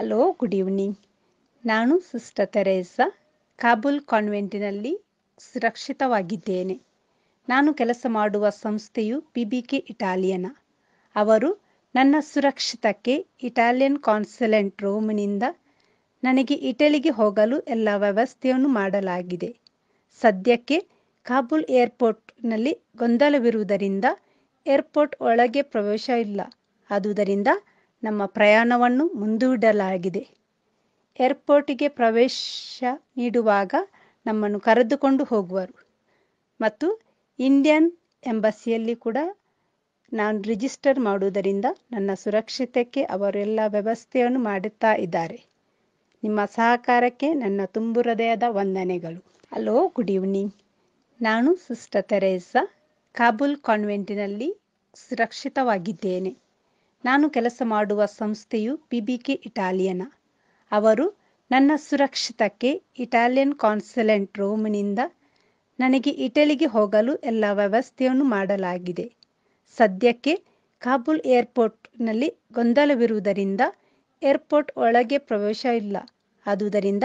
hello good evening ನಾನು sister Teresa Kabul ಕಾನ್ವೆಂಟಿನಲ್ಲಿ ಸುರಕ್ಷಿತವಾಗಿದ್ದೇನೆ ನಾನು ಕೆಲಸ ಮಾಡುವ ಸಂಸ್ಥೆಯು ಪಿಬಿಕೆ ಇಟಾಲಿಯನ ಅವರು ನನ್ನ ಸುರಕ್ಷಿತಕ್ಕೆ ಇಟಾಲಿಯನ್ ಕಾನ್ಸುಲೆಂಟ್ ರೋಮ್ನಿಂದ ನನಗೆ ಇಟಲಿಗೆ ಹೋಗಲು ಎಲ್ಲ ವ್ಯವಸ್ಥೆಯನ್ನು ಮಾಡಲಾಗಿದೆ ಸದ್ಯಕ್ಕೆ ಕಾಬೂಲ್ ಏರ್ಪೋರ್ಟ್ನಲ್ಲಿ ಗೊಂದಲವಿರುವುದರಿಂದ ಏರ್ಪೋರ್ಟ್ ಒಳಗೆ ಪ್ರವೇಶ ಇಲ್ಲ ಆದುದರಿಂದ ನಮ್ಮ ಪ್ರಯಾಣವನ್ನು ಮುಂದೂಡಲಾಗಿದೆ ಏರ್ಪೋರ್ಟಿಗೆ ಪ್ರವೇಶ ನೀಡುವಾಗ ನಮ್ಮನ್ನು ಕರೆದುಕೊಂಡು ಹೋಗುವರು ಮತ್ತು ಇಂಡಿಯನ್ ಎಂಬಸಿಯಲ್ಲಿ ಕೂಡ ನಾನು ರಿಜಿಸ್ಟರ್ ಮಾಡುವುದರಿಂದ ನನ್ನ ಸುರಕ್ಷಿತಕ್ಕೆ ಅವರೆಲ್ಲ ವ್ಯವಸ್ಥೆಯನ್ನು ಮಾಡುತ್ತಾ ಇದ್ದಾರೆ ನಿಮ್ಮ ಸಹಕಾರಕ್ಕೆ ನನ್ನ ತುಂಬು ಹೃದಯದ ವಂದನೆಗಳು ಹಲೋ ಗುಡ್ ಈವ್ನಿಂಗ್ ನಾನು ಸಿಸ್ಟರ್ ತೆರೇಸಾ ಕಾಬೂಲ್ ಕಾನ್ವೆಂಟಿನಲ್ಲಿ ಸುರಕ್ಷಿತವಾಗಿದ್ದೇನೆ ನಾನು ಕೆಲಸ ಮಾಡುವ ಸಂಸ್ಥೆಯು ಪಿಬಿಕೆ ಇಟಾಲಿಯನ ಅವರು ನನ್ನ ಸುರಕ್ಷಿತಕ್ಕೆ ಇಟಾಲಿಯನ್ ಕಾನ್ಸುಲೆಂಟ್ ರೋಮ್ನಿಂದ ನನಗೆ ಇಟಲಿಗೆ ಹೋಗಲು ಎಲ್ಲ ವ್ಯವಸ್ಥೆಯನ್ನು ಮಾಡಲಾಗಿದೆ ಸದ್ಯಕ್ಕೆ ಕಾಬೂಲ್ ಏರ್ಪೋರ್ಟ್ನಲ್ಲಿ ಗೊಂದಲವಿರುವುದರಿಂದ ಏರ್ಪೋರ್ಟ್ ಒಳಗೆ ಪ್ರವೇಶ ಇಲ್ಲ ಆದುದರಿಂದ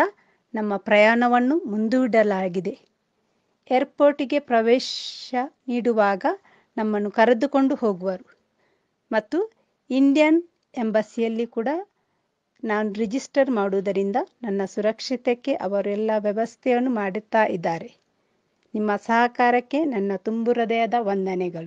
ನಮ್ಮ ಪ್ರಯಾಣವನ್ನು ಮುಂದೂಡಲಾಗಿದೆ ಏರ್ಪೋರ್ಟಿಗೆ ಪ್ರವೇಶ ನೀಡುವಾಗ ನಮ್ಮನ್ನು ಕರೆದುಕೊಂಡು ಹೋಗುವರು ಮತ್ತು ಇಂಡಿಯನ್ ಎಂಬಸಿಯಲ್ಲಿ ಕೂಡ ನಾನು ರಿಜಿಸ್ಟರ್ ಮಾಡುವುದರಿಂದ ನನ್ನ ಸುರಕ್ಷತೆಗೆ ಅವರೆಲ್ಲ ವ್ಯವಸ್ಥೆಯನ್ನು ಮಾಡುತ್ತಾ ಇದ್ದಾರೆ ನಿಮ್ಮ ಸಹಕಾರಕ್ಕೆ ನನ್ನ ತುಂಬು ಹೃದಯದ ವಂದನೆಗಳು